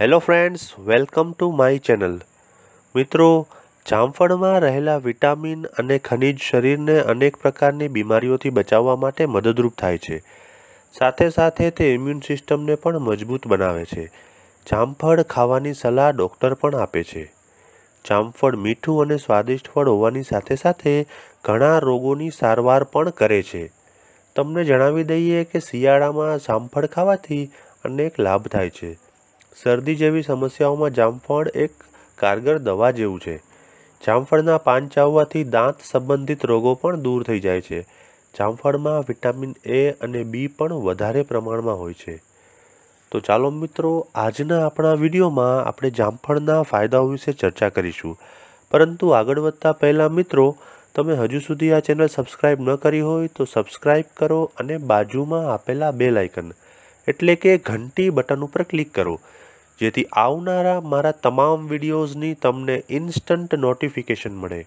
hello friends welcome to my channel મિત્રો જામફળમાં રહેલા વિટામિન અને ખનિજ શરીરને અનેક પ્રકારની બીમારીઓથી બચાવવા માટે મદદરૂપ થાય છે સાથે સાથે તે ઇમ્યુન સિસ્ટમને પણ મજબૂત બનાવે છે જામફળ ખાવાની સલાહ ડૉક્ટર પણ આપે છે જામફળ મીઠું અને સ્વાદિષ્ટ ફળ હોવાની સાથે સાથે ઘણા રોગોની સારવાર પણ કરે છે તમને જણાવી દઈએ કે શિયાળામાં જામફળ ખાવાથી અનેક લાભ થાય છે શરદી જેવી સમસ્યાઓમાં જામફળ એક કારગર દવા જેવું છે જામફળના પાન ચાવવાથી દાંત સંબંધિત રોગો પણ દૂર થઈ જાય છે જામફળમાં વિટામિન એ અને બી પણ વધારે પ્રમાણમાં હોય છે તો ચાલો મિત્રો આજના આપણા વિડીયોમાં આપણે જામફળના ફાયદાઓ વિશે ચર્ચા કરીશું પરંતુ આગળ વધતા પહેલાં મિત્રો તમે હજુ સુધી આ ચેનલ સબસ્ક્રાઈબ ન કરી હોય તો સબસ્ક્રાઈબ કરો અને બાજુમાં આપેલા બે લાઇકન એટલે કે ઘંટી બટન ઉપર ક્લિક કરો જેથી આવનારા મારા તમામ વિડીયોઝની તમને ઇન્સ્ટન્ટ નોટિફિકેશન મળે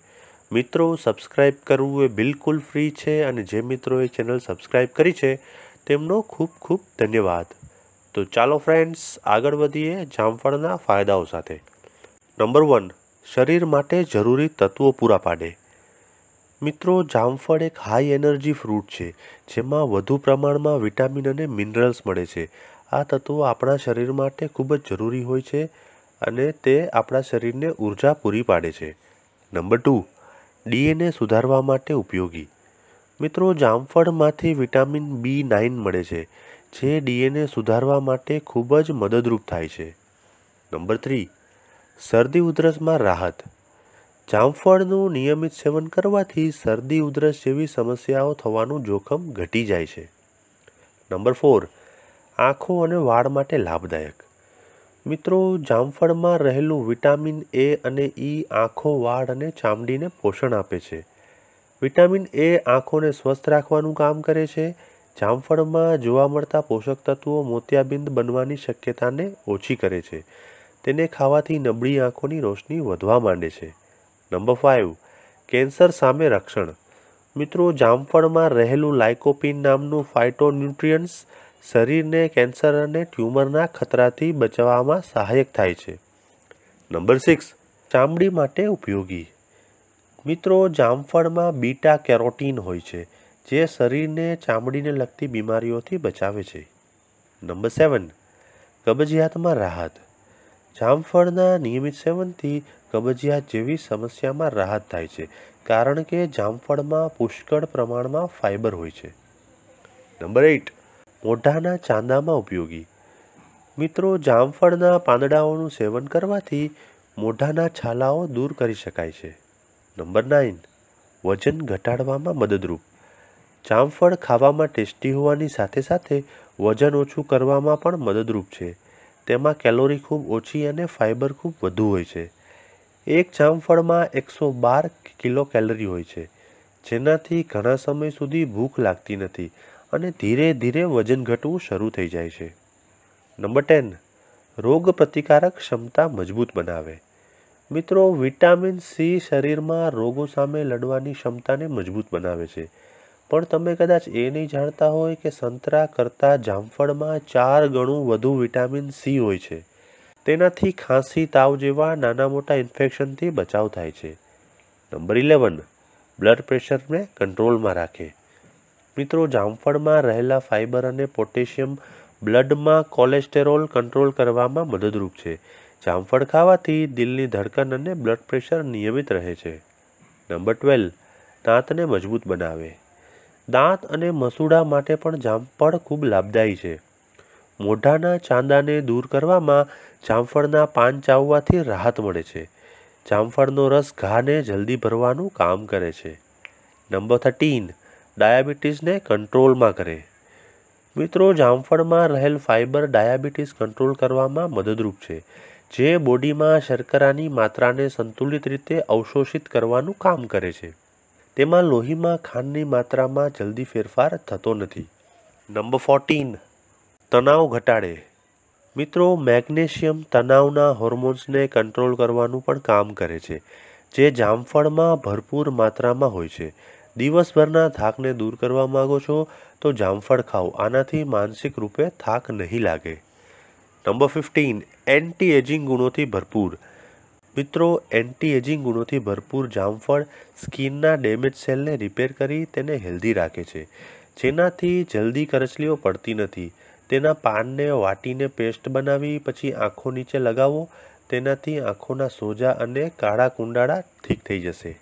મિત્રો સબસ્ક્રાઇબ કરવું એ બિલકુલ ફ્રી છે અને જે મિત્રોએ ચેનલ સબસ્ક્રાઈબ કરી છે તેમનો ખૂબ ખૂબ ધન્યવાદ તો ચાલો ફ્રેન્ડ્સ આગળ વધીએ જામફળના ફાયદાઓ સાથે નંબર વન શરીર માટે જરૂરી તત્વો પૂરા પાડે મિત્રો જામફળ એક હાઈ એનર્જી ફ્રૂટ છે જેમાં વધુ પ્રમાણમાં વિટામિન અને મિનરલ્સ મળે છે આ તત્વો આપણા શરીર માટે ખૂબ જ જરૂરી હોય છે અને તે આપણા શરીરને ઊર્જા પૂરી પાડે છે નંબર ટુ ડીએનએ સુધારવા માટે ઉપયોગી મિત્રો જામફળમાંથી વિટામિન બી નાઇન મળે છે જે ડીએનએ સુધારવા માટે ખૂબ જ મદદરૂપ થાય છે નંબર થ્રી શરદી ઉધરસમાં રાહત જામફળનું નિયમિત સેવન કરવાથી શરદી ઉધરસ જેવી સમસ્યાઓ થવાનું જોખમ ઘટી જાય છે નંબર ફોર આંખો અને વાળ માટે લાભદાયક મિત્રો જામફળમાં રહેલું વિટામિન એ અને ઈ આંખો વાળ અને ચામડીને પોષણ આપે છે વિટામિન એ આંખોને સ્વસ્થ રાખવાનું કામ કરે છે જામફળમાં જોવા મળતા પોષક તત્વો મોતિયાબિંદ બનવાની શક્યતાને ઓછી કરે છે તેને ખાવાથી નબળી આંખોની રોશની વધવા માંડે છે નંબર ફાઇવ કેન્સર સામે રક્ષણ મિત્રો જામફળમાં રહેલું લાઇકોપિન નામનું ફાઇટોન્યુટ્રિયન્ટ્સ શરીરને કેન્સર અને ટ્યુમરના ખતરાથી બચાવવામાં સહાયક થાય છે નંબર સિક્સ ચામડી માટે ઉપયોગી મિત્રો જામફળમાં બીટા કેરોટીન હોય છે જે શરીરને ચામડીને લગતી બીમારીઓથી બચાવે છે નંબર સેવન કબજિયાતમાં રાહત જામફળના નિયમિત સેવનથી કબજિયાત જેવી સમસ્યામાં રાહત થાય છે કારણ કે જામફળમાં પુષ્કળ પ્રમાણમાં ફાઇબર હોય છે નંબર એઇટ મોઢાના ચાંદામાં ઉપયોગી મિત્રો જામફળના પાંદડાઓનું સેવન કરવાથી મોઢાના છાલાઓ દૂર કરી શકાય છે નંબર નાઇન વજન ઘટાડવામાં મદદરૂપ જામફળ ખાવામાં ટેસ્ટી હોવાની સાથે સાથે વજન ઓછું કરવામાં પણ મદદરૂપ છે તેમાં કેલોરી ખૂબ ઓછી અને ફાઇબર ખૂબ વધુ હોય છે એક જામફળમાં એકસો બાર કિલો કેલરી હોય છે જેનાથી ઘણા સમય સુધી ભૂખ લાગતી નથી અને ધીરે ધીરે વજન ઘટવું શરૂ થઈ જાય છે નંબર ટેન રોગ પ્રતિકારક ક્ષમતા મજબૂત બનાવે મિત્રો વિટામિન સી શરીરમાં રોગો સામે લડવાની ક્ષમતાને મજબૂત બનાવે છે પણ તમે કદાચ એ નહીં જાણતા હોય કે સંતરા કરતાં જામફળમાં ચાર ગણું વધુ વિટામિન સી હોય છે તેનાથી ખાંસી તાવ જેવા નાના મોટા ઇન્ફેક્શનથી બચાવ થાય છે નંબર ઇલેવન બ્લડ પ્રેશરને કંટ્રોલમાં રાખે મિત્રો જામફળમાં રહેલા ફાઇબર અને પોટેશિયમ બ્લડમાં કોલેસ્ટેરોલ કંટ્રોલ કરવામાં મદદરૂપ છે જામફળ ખાવાથી દિલની ધડકન અને બ્લડ પ્રેશર નિયમિત રહે છે નંબર ટ્વેલ્વ દાંતને મજબૂત બનાવે દાંત અને મસૂડા માટે પણ જામફળ ખૂબ લાભદાયી છે મોઢાના ચાંદાને દૂર કરવામાં જામફળના પાન ચાવવાથી રાહત મળે છે જામફળનો રસ ઘાને જલ્દી ભરવાનું કામ કરે છે નંબર થર્ટીન ડાયાબિટીસને કંટ્રોલમાં કરે મિત્રો જામફળમાં રહેલ ફાઇબર ડાયાબિટીસ કંટ્રોલ કરવામાં મદદરૂપ છે જે બોડીમાં શર્કરાની માત્રાને સંતુલિત રીતે અવશોષિત કરવાનું કામ કરે છે તેમાં લોહીમાં ખાંડની માત્રામાં જલ્દી ફેરફાર થતો નથી નંબર ફોર્ટીન તણાવ ઘટાડે મિત્રો મેગ્નેશિયમ તણાવના હોર્મોન્સને કંટ્રોલ કરવાનું પણ કામ કરે છે જે જામફળમાં ભરપૂર માત્રામાં હોય છે દિવસભરના થાકને દૂર કરવા માગો છો તો જામફળ ખાઓ આનાથી માનસિક રૂપે થાક નહીં લાગે નંબર ફિફ્ટીન એન્ટી એજિંગ ગુણોથી ભરપૂર મિત્રો એન્ટી એજિંગ ગુણોથી ભરપૂર જામફળ સ્કિનના ડેમેજ સેલને રિપેર કરી તેને હેલ્ધી રાખે છે જેનાથી જલ્દી કરચલીઓ પડતી નથી તેના પાનને વાટીને પેસ્ટ બનાવી પછી આંખો નીચે લગાવો તેનાથી આંખોના સોજા અને કાળા કુંડાળા ઠીક થઈ જશે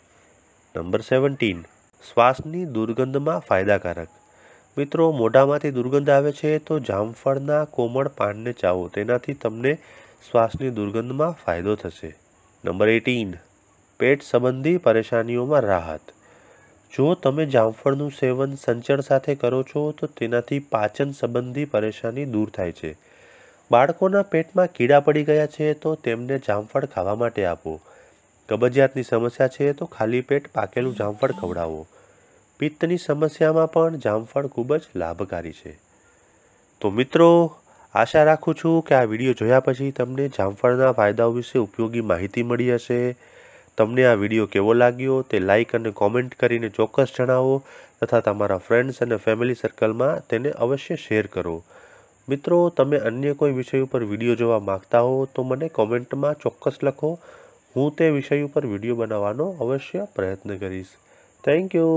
નંબર સેવન્ટીન શ્વાસની દુર્ગંધમાં ફાયદાકારક મિત્રો મોઢામાંથી દુર્ગંધ આવે છે તો જામફળના કોમળ પાનને ચાવો તેનાથી તમને શ્વાસની દુર્ગંધમાં ફાયદો થશે નંબર એટીન પેટ સંબંધી પરેશાનીઓમાં રાહત જો તમે જામફળનું સેવન સંચળ સાથે કરો છો તો તેનાથી પાચન સંબંધી પરેશાની દૂર થાય છે બાળકોના પેટમાં કીડા પડી ગયા છે તો તેમને જામફળ ખાવા માટે આપો કબજિયાતની સમસ્યા છે તો ખાલી પેટ પાકેલું જામફળ ખવડાવો પિત્તની સમસ્યામાં પણ જામફળ ખૂબ જ લાભકારી છે તો મિત્રો આશા રાખું છું કે આ વિડીયો જોયા પછી તમને જામફળના ફાયદાઓ વિશે ઉપયોગી માહિતી મળી હશે તમને આ વિડીયો કેવો લાગ્યો તે લાઇક અને કોમેન્ટ કરીને ચોક્કસ જણાવો તથા તમારા ફ્રેન્ડ્સ અને ફેમિલી સર્કલમાં તેને અવશ્ય શેર કરો મિત્રો તમે અન્ય કોઈ વિષય ઉપર વિડીયો જોવા માગતા હો તો મને કોમેન્ટમાં ચોક્કસ લખો હું તે વિષય ઉપર વિડીયો બનાવવાનો અવશ્ય પ્રયત્ન કરીશ થેન્ક યુ